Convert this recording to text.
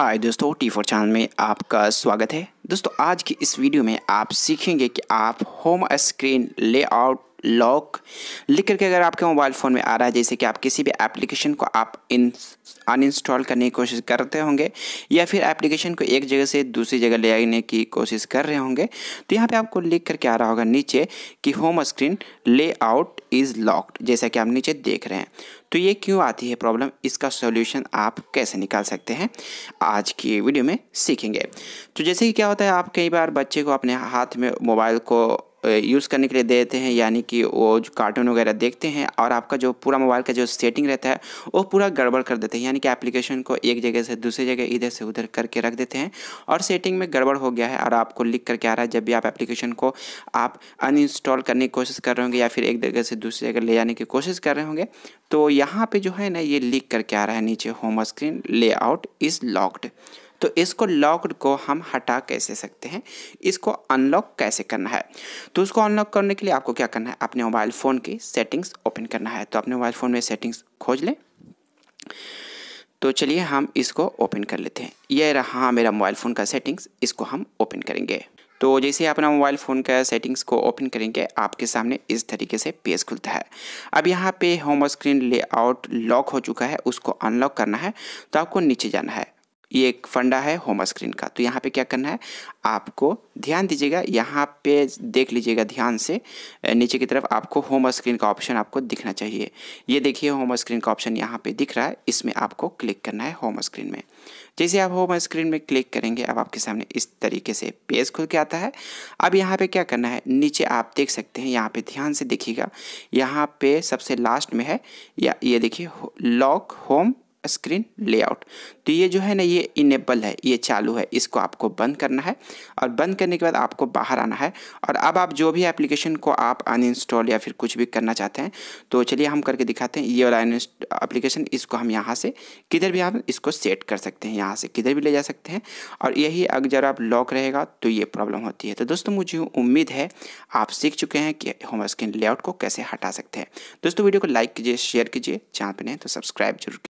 हाय दोस्तों T four channel में आपका स्वागत है दोस्तों आज की इस वीडियो में आप सीखेंगे कि आप होम स्क्रीन लेआउट लॉक लिख करके अगर आपके मोबाइल फ़ोन में आ रहा है जैसे कि आप किसी भी एप्लीकेशन को आप इन अनइंस्टॉल करने की कोशिश करते होंगे या फिर एप्लीकेशन को एक जगह से दूसरी जगह ले आने की कोशिश कर रहे होंगे तो यहाँ पे आपको लिख करके आ रहा होगा नीचे कि home screen layout is locked जैसा कि आप नीचे देख रहे हैं तो ये क्यों आती है प्रॉब्लम इसका सॉल्यूशन आप कैसे निकाल सकते हैं आज की वीडियो में सीखेंगे तो जैसे कि क्या होता है आप कई बार बच्चे को अपने हाथ में मोबाइल को यूज़ करने के लिए दे देते हैं यानी कि वो जो कार्टून वगैरह देखते हैं और आपका जो पूरा मोबाइल का जो सेटिंग रहता है वो पूरा गड़बड़ कर देते हैं यानी कि एप्लीकेशन को एक जगह से दूसरी जगह इधर से उधर करके रख देते हैं और सेटिंग में गड़बड़ हो गया है और आपको लिख करके आ रहा है जब भी आप एप्लीकेशन को आप अनइंस्टॉल करने की कोशिश कर रहे होंगे या फिर एक जगह से दूसरी जगह ले जाने की कोशिश कर रहे होंगे तो यहाँ पर जो है ना ये लिख करके आ रहा है नीचे home screen layout is locked तो इसको लॉक्ड को हम हटा कैसे सकते हैं इसको अनलॉक कैसे करना है तो उसको अनलॉक करने के लिए आपको क्या करना है अपने मोबाइल फ़ोन की सेटिंग्स ओपन करना है तो अपने मोबाइल फ़ोन में सेटिंग्स खोज लें तो चलिए हम इसको ओपन कर लेते हैं यह रहा हाँ, मेरा मोबाइल फ़ोन का सेटिंग्स इसको हम ओपन करेंगे तो जैसे अपना मोबाइल फ़ोन का सेटिंग्स को ओपन करेंगे आपके सामने इस तरीके से पेज खुलता है अब यहाँ पे होम स्क्रीन लेआउट लॉक हो चुका है उसको अनलॉक करना है तो आपको नीचे जाना है ये एक फंडा है होम स्क्रीन का तो यहाँ पे क्या करना है आपको ध्यान दीजिएगा यहाँ पे देख लीजिएगा ध्यान से नीचे की तरफ आपको होम स्क्रीन का ऑप्शन आपको दिखना चाहिए ये देखिए होम स्क्रीन का ऑप्शन यहाँ पे दिख रहा है इसमें आपको क्लिक करना है होम स्क्रीन में जैसे आप होम स्क्रीन में क्लिक करेंगे अब आपके सामने इस तरीके से पेज खुल के आता है अब यहाँ पर क्या करना है नीचे आप देख सकते हैं यहाँ पर ध्यान से देखिएगा यहाँ पे सबसे लास्ट में है या ये देखिए लॉक होम स्क्रीन लेआउट तो ये जो है ना ये इनेबल है ये चालू है इसको आपको बंद करना है और बंद करने के बाद आपको बाहर आना है और अब आप जो भी एप्लीकेशन को आप अनइंस्टॉल या फिर कुछ भी करना चाहते हैं तो चलिए हम करके दिखाते हैं ये वाला एप्लीकेशन इसको हम यहाँ से किधर भी आप इसको सेट कर सकते हैं यहाँ से किधर भी ले जा सकते हैं और यही अगर आप लॉक रहेगा तो ये प्रॉब्लम होती है तो दोस्तों मुझे उम्मीद है आप सीख चुके हैं कि होम स्क्रीन लेआउट को कैसे हटा सकते हैं दोस्तों वीडियो को लाइक कीजिए शेयर कीजिए चैनल पर नहीं तो सब्सक्राइब जरूर